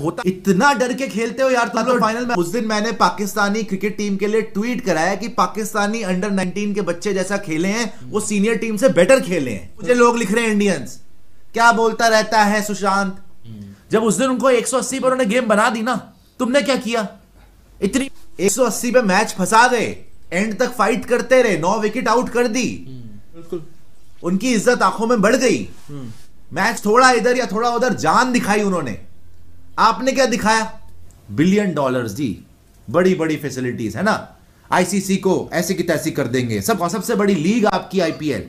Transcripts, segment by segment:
होता इतना डर के खेलते हो यार तुम लोग फाइनल में उस दिन मैंने पाकिस्तानी क्रिकेट टीम के लिए ट्वीट कराया कि पाकिस्तानी अंडर 19 के बच्चे जैसा खेले हैं वो सीनियर टीम से बेटर खेले हैं मुझे लोग लिख रहे हैं इंडियंस क्या बोलता रहता है सुशांत जब उस दिन उनको 180 पर उन्होंने गेम बना दी ना तुमने क्या किया इतनी 180 पे मैच फंसा दे एंड तक फाइट करते रहे नौ विकेट आउट कर दी बिल्कुल उनकी इज्जत आंखों में बढ़ गई मैच हम्म। थोड़ा इधर या थोड़ा उधर जान दिखाई उन्होंने आपने क्या दिखाया बिलियन डॉलर्स जी बड़ी बड़ी फैसिलिटीज है ना आईसीसी को ऐसे की तैसी कर देंगे सब सबसे बड़ी लीग आपकी आईपीएल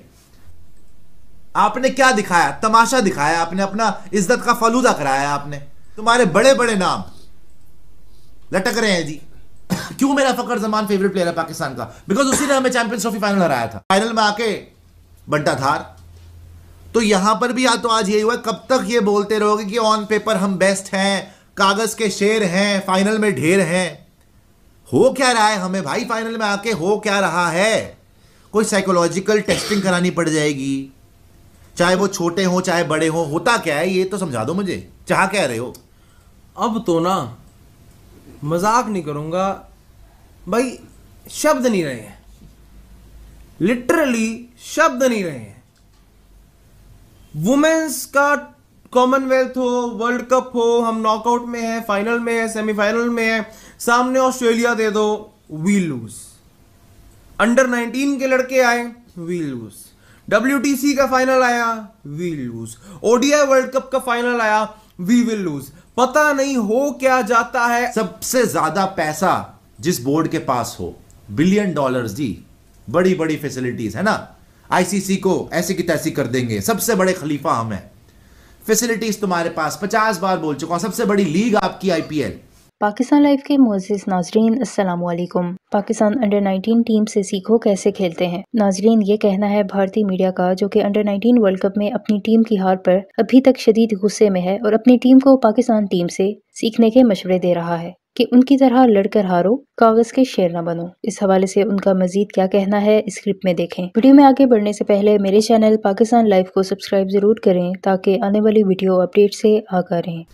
आपने क्या दिखाया तमाशा दिखाया आपने अपना इज्जत का फलूदा कराया आपने तुम्हारे बड़े बड़े नाम लटक रहे हैं जी क्यों मेरा फकर जमान फेवरेट प्लेयर है पाकिस्तान का बिकॉज उसी ने हमें चैंपियंस ट्रॉफी फाइनल हराया था फाइनल में आके बंटा थार तो यहां पर भी या तो आज यही हुआ कब तक ये बोलते रहोगे कि ऑन पेपर हम बेस्ट हैं कागज़ के शेर हैं फाइनल में ढेर हैं हो क्या रहा है हमें भाई फाइनल में आके हो क्या रहा है कोई साइकोलॉजिकल टेस्टिंग करानी पड़ जाएगी चाहे वो छोटे हों चाहे बड़े हो होता क्या है ये तो समझा दो मुझे चाह क्या रहे हो अब तो ना मजाक नहीं करूंगा भाई शब्द नहीं रहे हैं लिटरली शब्द नहीं रहे हैं वुमेन्स का कॉमनवेल्थ हो वर्ल्ड कप हो हम नॉकआउट में है फाइनल में है सेमीफाइनल में है सामने ऑस्ट्रेलिया दे दो वी लूज अंडर 19 के लड़के आए वी लूज डब्ल्यू का फाइनल आया we lose ODI world cup का फाइनल आया वी विल लूज पता नहीं हो क्या जाता है सबसे ज्यादा पैसा जिस बोर्ड के पास हो बिलियन डॉलर्स जी बड़ी बड़ी फैसिलिटीज है ना आईसीसी को ऐसे की तैसी कर देंगे सबसे बड़े खलीफा हम हैं फैसिलिटीज तुम्हारे पास पचास बार बोल चुका हूँ सबसे बड़ी लीग आपकी आईपीएल पाकिस्तान लाइफ के मोजिज नाजरीन असलकुम पाकिस्तान अंडर 19 टीम से सीखो कैसे खेलते हैं नाजरीन ये कहना है भारतीय मीडिया का जो कि अंडर 19 वर्ल्ड कप में अपनी टीम की हार पर अभी तक शदीद गुस्से में है और अपनी टीम को पाकिस्तान टीम से सीखने के मशवरे दे रहा है कि उनकी तरह लड़कर हारो कागज के शेर न बनो इस हवाले से उनका मजीद क्या कहना है स्क्रिप्ट में देखें वीडियो में आगे बढ़ने से पहले मेरे चैनल पाकिस्तान लाइफ को सब्सक्राइब जरूर करें ताकि आने वाली वीडियो अपडेट से आगा रहें